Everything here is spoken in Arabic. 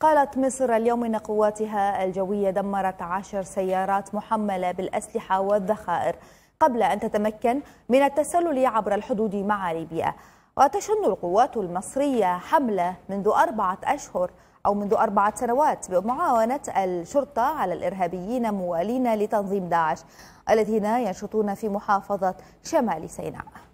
قالت مصر اليوم إن قواتها الجوية دمرت عشر سيارات محملة بالأسلحة والذخائر قبل أن تتمكن من التسلل عبر الحدود مع ليبيا وتشن القوات المصرية حملة منذ أربعة أشهر أو منذ أربعة سنوات بمعاونة الشرطة على الإرهابيين موالين لتنظيم داعش الذين ينشطون في محافظة شمال سيناء